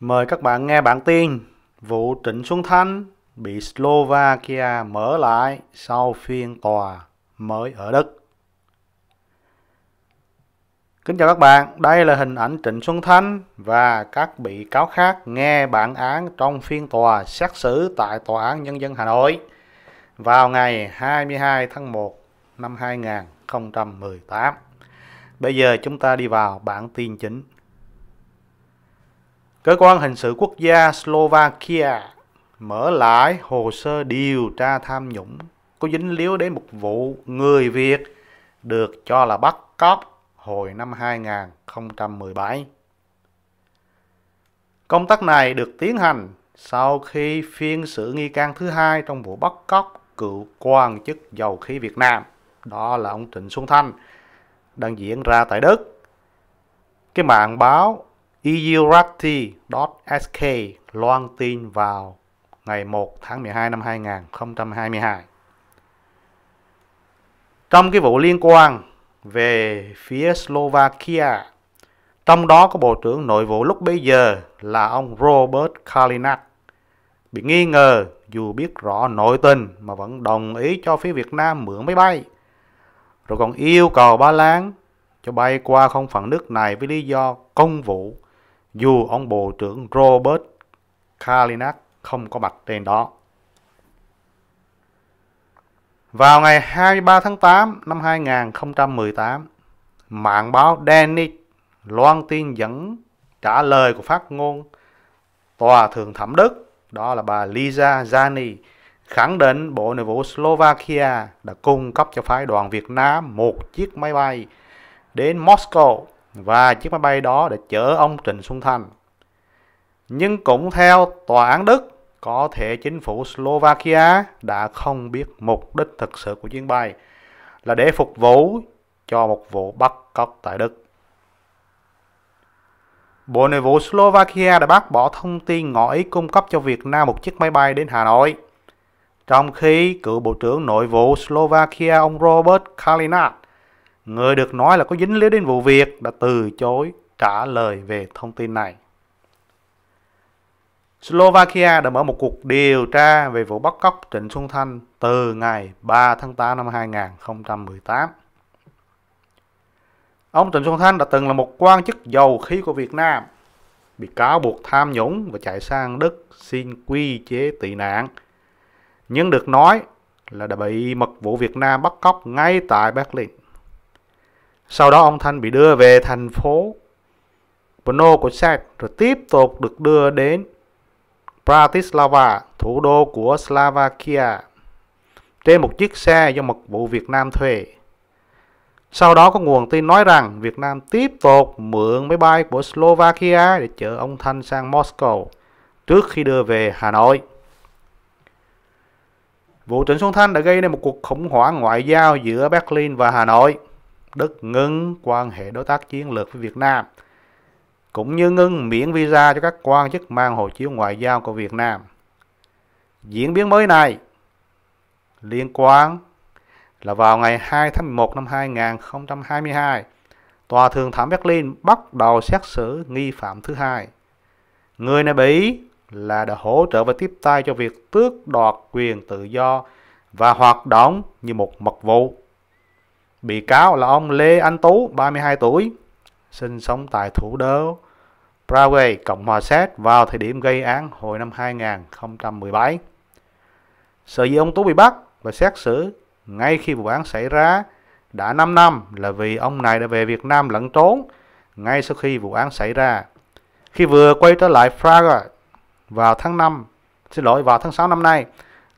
Mời các bạn nghe bản tin vụ Trịnh Xuân Thanh bị Slovakia mở lại sau phiên tòa mới ở Đức. Kính chào các bạn, đây là hình ảnh Trịnh Xuân Thanh và các bị cáo khác nghe bản án trong phiên tòa xét xử tại Tòa án Nhân dân Hà Nội vào ngày 22 tháng 1 năm 2018. Bây giờ chúng ta đi vào bản tin chính. Cơ quan hình sự quốc gia Slovakia mở lại hồ sơ điều tra tham nhũng có dính líu đến một vụ người Việt được cho là bắt cóc hồi năm 2017. Công tác này được tiến hành sau khi phiên xử nghi can thứ hai trong vụ bắt cóc cựu quan chức dầu khí Việt Nam, đó là ông Trịnh Xuân Thanh, đang diễn ra tại Đức. Cái mạng báo Eurati.sk loan tin vào ngày 1 tháng 12 năm 2022. Trong cái vụ liên quan về phía Slovakia, trong đó có Bộ trưởng Nội vụ lúc bấy giờ là ông Robert Kalinat, bị nghi ngờ dù biết rõ nội tình mà vẫn đồng ý cho phía Việt Nam mượn máy bay, rồi còn yêu cầu Ba Lan cho bay qua không phận nước này với lý do công vụ dù ông Bộ trưởng Robert Kalinak không có bạch tên đó. Vào ngày 23 tháng 8 năm 2018, mạng báo Danish loan tin dẫn trả lời của phát ngôn Tòa Thượng Thẩm Đức, đó là bà Lisa Zani, khẳng định Bộ Nội vụ Slovakia đã cung cấp cho phái đoàn Việt Nam một chiếc máy bay đến Moscow và chiếc máy bay đó để chở ông Trịnh Xuân Thành. Nhưng cũng theo tòa án Đức, có thể chính phủ Slovakia đã không biết mục đích thực sự của chuyến bay là để phục vụ cho một vụ bắt cóc tại Đức. Bộ Nội vụ Slovakia đã bác bỏ thông tin ngỏ ý cung cấp cho Việt Nam một chiếc máy bay đến Hà Nội, trong khi cựu Bộ trưởng Nội vụ Slovakia ông Robert Kalinat người được nói là có dính líu đến vụ việc đã từ chối trả lời về thông tin này. Slovakia đã mở một cuộc điều tra về vụ bắt cóc Trịnh Xuân Thanh từ ngày 3 tháng 8 năm 2018. Ông Trịnh Xuân Thanh đã từng là một quan chức dầu khí của Việt Nam, bị cáo buộc tham nhũng và chạy sang Đức xin quy chế tị nạn. Nhưng được nói là đã bị mật vụ Việt Nam bắt cóc ngay tại Berlin. Sau đó ông Thanh bị đưa về thành phố Brno của Czech rồi tiếp tục được đưa đến Bratislava, thủ đô của Slovakia, trên một chiếc xe do mật vụ Việt Nam thuê. Sau đó có nguồn tin nói rằng Việt Nam tiếp tục mượn máy bay của Slovakia để chở ông Thanh sang Moscow trước khi đưa về Hà Nội. Vụ Trịnh Xuân Thanh đã gây nên một cuộc khủng hoảng ngoại giao giữa Berlin và Hà Nội. Đức ngưng quan hệ đối tác chiến lược với Việt Nam, cũng như ngưng miễn visa cho các quan chức mang hộ chiếu ngoại giao của Việt Nam. Diễn biến mới này liên quan là vào ngày 2 tháng 11 năm 2022, Tòa Thường thẩm Berlin bắt đầu xét xử nghi phạm thứ hai. Người này bị là đã hỗ trợ và tiếp tay cho việc tước đoạt quyền tự do và hoạt động như một mật vụ Bị cáo là ông Lê Anh Tú, 32 tuổi, sinh sống tại thủ đô Prague, Cộng hòa Séc vào thời điểm gây án hồi năm 2017. Sở dĩ ông Tú bị bắt và xét xử ngay khi vụ án xảy ra đã 5 năm là vì ông này đã về Việt Nam lẫn trốn ngay sau khi vụ án xảy ra. Khi vừa quay trở lại Prague vào tháng 5, xin lỗi vào tháng 6 năm nay,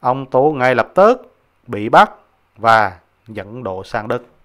ông Tú ngay lập tức bị bắt và dẫn độ sang Đức.